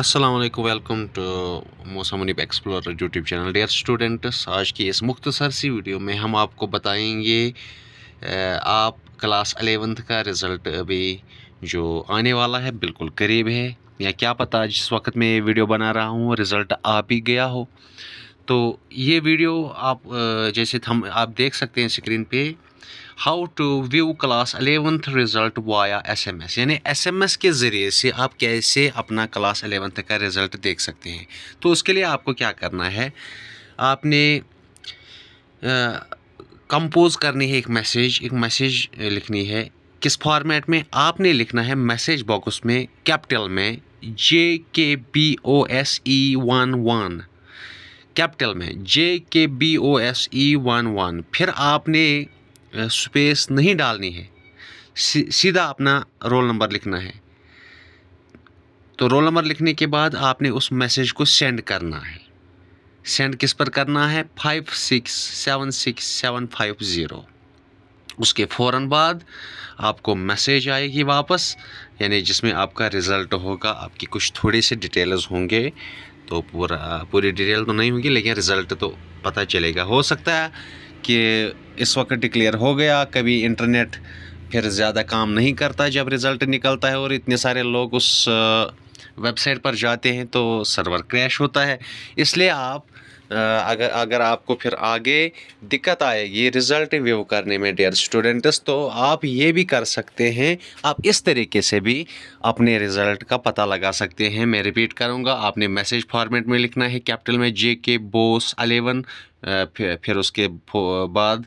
Aslam welcome to मौसम explore YouTube channel dear students आज की इस मुख्तसर सी वीडियो में हम आपको बताएंगे आप क्लास अलेवंथ का रिज़ल्ट अभी जो आने वाला है बिल्कुल करीब है या क्या पता जिस वक्त मैं ये वीडियो बना रहा हूँ रिज़ल्ट आ भी गया हो तो ये वीडियो आप जैसे हम आप देख सकते हैं स्क्रीन पर how to view class eleventh result via SMS यानी एसएमएस के ज़रिए से आप कैसे अपना क्लास अलेवंथ का रिज़ल्ट देख सकते हैं तो उसके लिए आपको क्या करना है आपने कंपोज करनी है एक मैसेज एक मैसेज लिखनी है किस फॉर्मेट में आपने लिखना है मैसेज बॉक्स में कैपिटल e में J K B O S E one one capital में J K B O S E one one फिर आपने स्पेस नहीं डालनी है सीधा अपना रोल नंबर लिखना है तो रोल नंबर लिखने के बाद आपने उस मैसेज को सेंड करना है सेंड किस पर करना है five six seven six seven five zero उसके फ़ौर बाद आपको मैसेज आएगी वापस यानी जिसमें आपका रिज़ल्ट होगा आपकी कुछ थोड़े से डिटेल्स होंगे तो पूरा पूरी डिटेल तो नहीं होगी लेकिन रिज़ल्ट तो पता चलेगा हो सकता है कि इस वक्त डिक्लेयर हो गया कभी इंटरनेट फिर ज़्यादा काम नहीं करता जब रिज़ल्ट निकलता है और इतने सारे लोग उस वेबसाइट पर जाते हैं तो सर्वर क्रैश होता है इसलिए आप अगर अगर आपको फिर आगे दिक्कत आएगी रिज़ल्ट व्यू करने में डियर स्टूडेंट्स तो आप ये भी कर सकते हैं आप इस तरीके से भी अपने रिज़ल्ट का पता लगा सकते हैं मैं रिपीट करूँगा आपने मैसेज फॉर्मेट में लिखना है कैपिटल में जे के बोस अलेवन फिर उसके बाद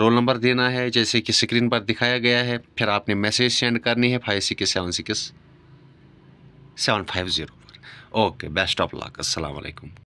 रोल नंबर देना है जैसे कि स्क्रीन पर दिखाया गया है फिर आपने मैसेज सेंड करनी है five six seven six seven five zero पर ओके बेस्ट ऑफ लक असलकम